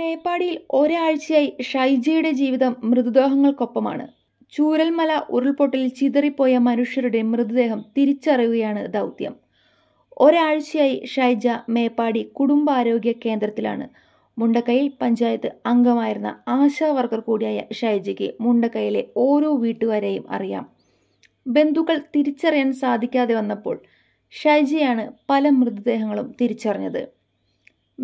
മേപ്പാടിയിൽ ഒരാഴ്ചയായി ഷൈജയുടെ ജീവിതം മൃതദേഹങ്ങൾക്കൊപ്പമാണ് ചൂരൽമല ഉരുൾപൊട്ടലിൽ ചിതറിപ്പോയ മനുഷ്യരുടെ മൃതദേഹം തിരിച്ചറിയുകയാണ് ദൗത്യം ഒരാഴ്ചയായി ഷൈജ മേപ്പാടി കുടുംബാരോഗ്യ കേന്ദ്രത്തിലാണ് മുണ്ടക്കയിൽ പഞ്ചായത്ത് അംഗമായിരുന്ന ആശാവർക്കർ കൂടിയായ ഷൈജയ്ക്ക് മുണ്ടക്കയിലെ ഓരോ വീട്ടുകാരെയും അറിയാം ബന്ധുക്കൾ തിരിച്ചറിയാൻ സാധിക്കാതെ വന്നപ്പോൾ ഷൈജയാണ് പല മൃതദേഹങ്ങളും തിരിച്ചറിഞ്ഞത്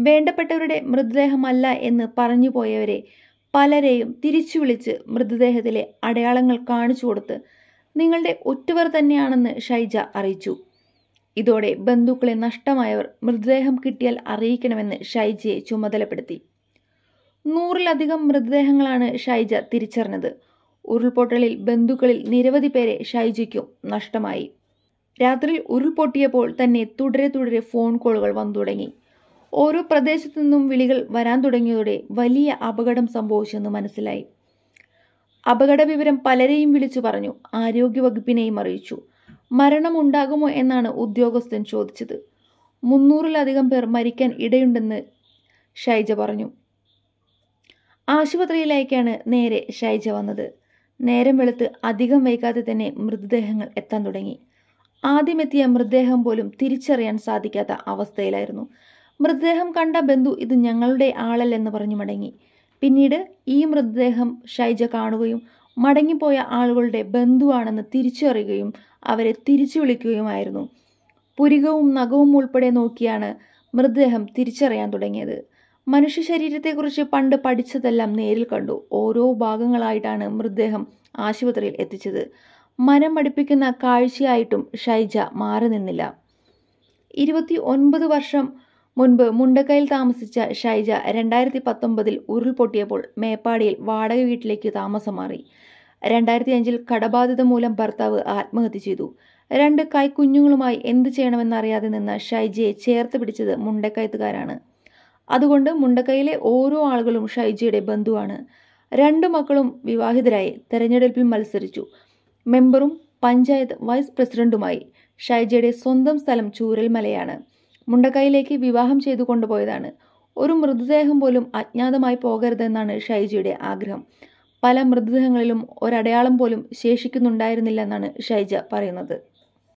വേണ്ടപ്പെട്ടവരുടെ മൃതദേഹമല്ല എന്ന് പറഞ്ഞു പോയവരെ പലരെയും തിരിച്ചു വിളിച്ച് മൃതദേഹത്തിലെ അടയാളങ്ങൾ കാണിച്ചു കൊടുത്ത് നിങ്ങളുടെ ഒറ്റവർ തന്നെയാണെന്ന് ഷൈജ അറിയിച്ചു ഇതോടെ ബന്ധുക്കളെ നഷ്ടമായവർ മൃതദേഹം കിട്ടിയാൽ അറിയിക്കണമെന്ന് ഷൈജയെ ചുമതലപ്പെടുത്തി നൂറിലധികം മൃതദേഹങ്ങളാണ് ഷൈജ തിരിച്ചറിഞ്ഞത് ഉരുൾപൊട്ടലിൽ ബന്ധുക്കളിൽ നിരവധി പേരെ ഷൈജയ്ക്കും നഷ്ടമായി രാത്രിയിൽ ഉരുൾപൊട്ടിയപ്പോൾ തന്നെ തുടരെ തുടരെ ഫോൺ കോളുകൾ വന്നു തുടങ്ങി ഓരോ പ്രദേശത്തു നിന്നും വിളികൾ വരാൻ തുടങ്ങിയതോടെ വലിയ അപകടം സംഭവിച്ചെന്ന് മനസ്സിലായി അപകട വിവരം പലരെയും വിളിച്ചു പറഞ്ഞു ആരോഗ്യവകുപ്പിനെയും അറിയിച്ചു ഉണ്ടാകുമോ എന്നാണ് ഉദ്യോഗസ്ഥൻ ചോദിച്ചത് മുന്നൂറിലധികം പേർ മരിക്കാൻ ഇടയുണ്ടെന്ന് ഷൈജ പറഞ്ഞു ആശുപത്രിയിലേക്കാണ് നേരെ ഷൈജ വന്നത് നേരം വെളുത്ത് അധികം വൈകാതെ തന്നെ മൃതദേഹങ്ങൾ എത്താൻ തുടങ്ങി ആദ്യമെത്തിയ മൃതദേഹം പോലും തിരിച്ചറിയാൻ സാധിക്കാത്ത അവസ്ഥയിലായിരുന്നു മൃതദേഹം കണ്ട ബന്ധു ഇത് ഞങ്ങളുടെ ആളല്ലെന്ന് പറഞ്ഞു മടങ്ങി പിന്നീട് ഈ മൃതദേഹം ഷൈജ കാണുകയും മടങ്ങിപ്പോയ ആളുകളുടെ ബന്ധുവാണെന്ന് തിരിച്ചറിയുകയും അവരെ തിരിച്ചു വിളിക്കുകയുമായിരുന്നു പുരികവും നഖവും ഉൾപ്പെടെ നോക്കിയാണ് മൃതദേഹം തിരിച്ചറിയാൻ തുടങ്ങിയത് മനുഷ്യ ശരീരത്തെക്കുറിച്ച് പണ്ട് പഠിച്ചതെല്ലാം നേരിൽ കണ്ടു ഓരോ ഭാഗങ്ങളായിട്ടാണ് മൃതദേഹം ആശുപത്രിയിൽ എത്തിച്ചത് മനം മടിപ്പിക്കുന്ന കാഴ്ചയായിട്ടും ഷൈജ മാറി നിന്നില്ല ഇരുപത്തി ഒൻപത് വർഷം മുൻപ് മുണ്ടക്കയിൽ താമസിച്ച ഷൈജ രണ്ടായിരത്തി പത്തൊമ്പതിൽ ഉരുൾപൊട്ടിയപ്പോൾ മേപ്പാടിയിൽ വാടക വീട്ടിലേക്ക് താമസം മാറി രണ്ടായിരത്തി അഞ്ചിൽ കടബാധിത മൂലം ഭർത്താവ് ആത്മഹത്യ ചെയ്തു രണ്ട് കൈക്കുഞ്ഞുങ്ങളുമായി എന്ത് ചെയ്യണമെന്നറിയാതെ നിന്ന ഷൈജയെ ചേർത്ത് പിടിച്ചത് മുണ്ടക്കയത്തുകാരാണ് അതുകൊണ്ട് മുണ്ടക്കയിലെ ഓരോ ആളുകളും ഷൈജയുടെ ബന്ധുവാണ് രണ്ട് മക്കളും വിവാഹിതരായി തെരഞ്ഞെടുപ്പിൽ മത്സരിച്ചു മെമ്പറും പഞ്ചായത്ത് വൈസ് പ്രസിഡന്റുമായി ഷൈജയുടെ സ്വന്തം സ്ഥലം ചൂരൽമലയാണ് മുണ്ടക്കൈയിലേക്ക് വിവാഹം ചെയ്തു കൊണ്ടുപോയതാണ് ഒരു മൃതദേഹം പോലും അജ്ഞാതമായി പോകരുതെന്നാണ് ഷൈജയുടെ ആഗ്രഹം പല മൃതദേഹങ്ങളിലും ഒരടയാളം പോലും ശേഷിക്കുന്നുണ്ടായിരുന്നില്ലെന്നാണ് ഷൈജ പറയുന്നത്